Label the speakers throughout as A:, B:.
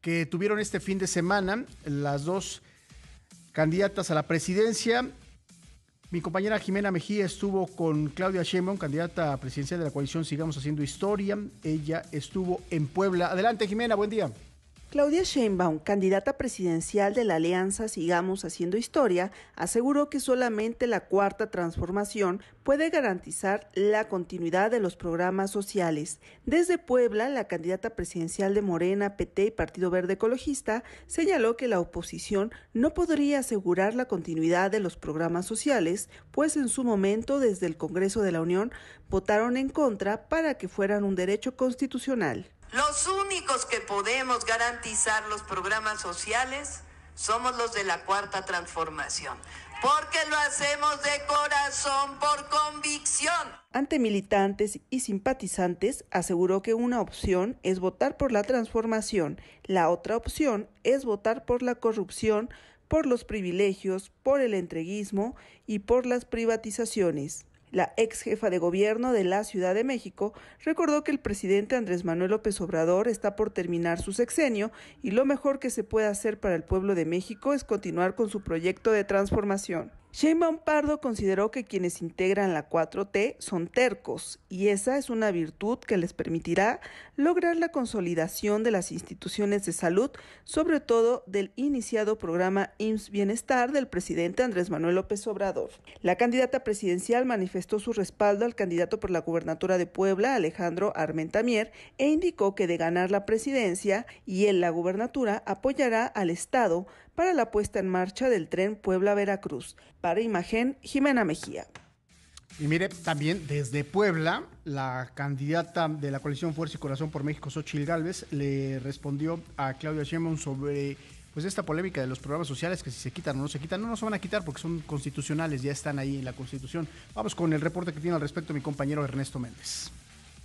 A: que tuvieron este fin de semana las dos candidatas a la presidencia. Mi compañera Jimena Mejía estuvo con Claudia Sheinbaum, candidata a presidencia de la coalición Sigamos Haciendo Historia. Ella estuvo en Puebla. Adelante, Jimena, buen día.
B: Claudia Sheinbaum, candidata presidencial de la Alianza Sigamos Haciendo Historia, aseguró que solamente la cuarta transformación puede garantizar la continuidad de los programas sociales. Desde Puebla, la candidata presidencial de Morena, PT y Partido Verde Ecologista señaló que la oposición no podría asegurar la continuidad de los programas sociales, pues en su momento desde el Congreso de la Unión votaron en contra para que fueran un derecho constitucional. Los únicos que podemos garantizar los programas sociales somos los de la cuarta transformación, porque lo hacemos de corazón, por convicción. Ante militantes y simpatizantes, aseguró que una opción es votar por la transformación, la otra opción es votar por la corrupción, por los privilegios, por el entreguismo y por las privatizaciones. La ex jefa de gobierno de la Ciudad de México recordó que el presidente Andrés Manuel López Obrador está por terminar su sexenio y lo mejor que se puede hacer para el pueblo de México es continuar con su proyecto de transformación. Sheinbaum Pardo consideró que quienes integran la 4T son tercos y esa es una virtud que les permitirá lograr la consolidación de las instituciones de salud, sobre todo del iniciado programa IMSS Bienestar del presidente Andrés Manuel López Obrador. La candidata presidencial manifestó su respaldo al candidato por la gubernatura de Puebla, Alejandro Armentamier, e indicó que de ganar la presidencia y él la gubernatura apoyará al Estado para la puesta en marcha del tren Puebla-Veracruz. Para Imagen, Jimena Mejía.
A: Y mire, también desde Puebla, la candidata de la coalición Fuerza y Corazón por México, Xochil Gálvez, le respondió a Claudia Sheinbaum sobre pues esta polémica de los programas sociales que si se quitan o no se quitan, no nos van a quitar porque son constitucionales, ya están ahí en la Constitución. Vamos con el reporte que tiene al respecto mi compañero Ernesto
C: Méndez.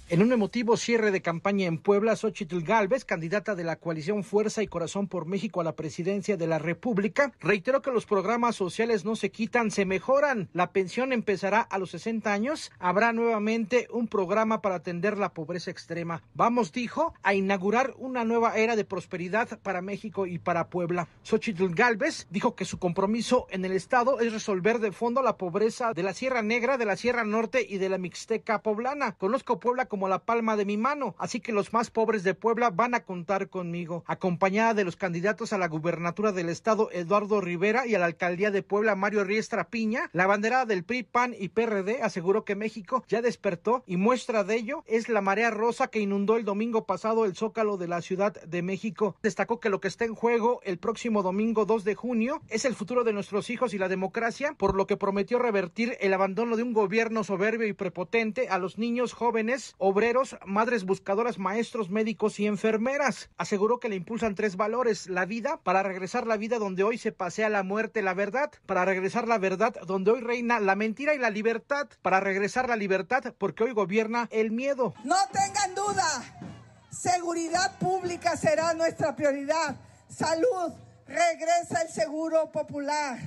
C: En un emotivo cierre de campaña en Puebla, Xochitl Galvez, candidata de la coalición Fuerza y Corazón por México a la presidencia de la República, reiteró que los programas sociales no se quitan, se mejoran. La pensión empezará a los 60 años. Habrá nuevamente un programa para atender la pobreza extrema. Vamos, dijo, a inaugurar una nueva era de prosperidad para México y para Puebla. Xochitl Galvez dijo que su compromiso en el Estado es resolver de fondo la pobreza de la Sierra Negra, de la Sierra Norte y de la Mixteca poblana. Conozco Puebla como la palma de mi mano, así que los más pobres de Puebla van a contar conmigo, acompañada de los candidatos a la gubernatura del estado Eduardo Rivera y a la alcaldía de Puebla Mario Riestra Piña, la bandera del PRI, PAN y PRD aseguró que México ya despertó y muestra de ello es la marea rosa que inundó el domingo pasado el zócalo de la Ciudad de México. Destacó que lo que está en juego el próximo domingo 2 de junio es el futuro de nuestros hijos y la democracia, por lo que prometió revertir el abandono de un gobierno soberbio y prepotente a los niños jóvenes obreros, madres buscadoras, maestros, médicos y enfermeras. Aseguró que le impulsan tres valores, la vida, para regresar la vida donde hoy se pasea la muerte, la verdad, para regresar la verdad donde hoy reina la mentira y la libertad, para regresar la libertad porque hoy gobierna el
D: miedo. No tengan duda, seguridad pública será nuestra prioridad, salud, regresa el seguro popular,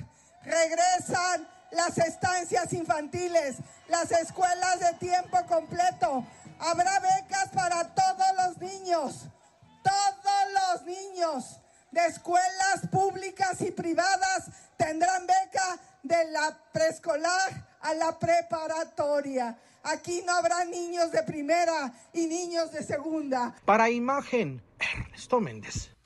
D: regresan las estancias infantiles, las escuelas de tiempo completo, Habrá becas para todos los niños, todos los niños de escuelas públicas y privadas tendrán beca de la preescolar a la preparatoria. Aquí no habrá niños de primera
C: y niños de segunda. Para imagen, Ernesto Méndez.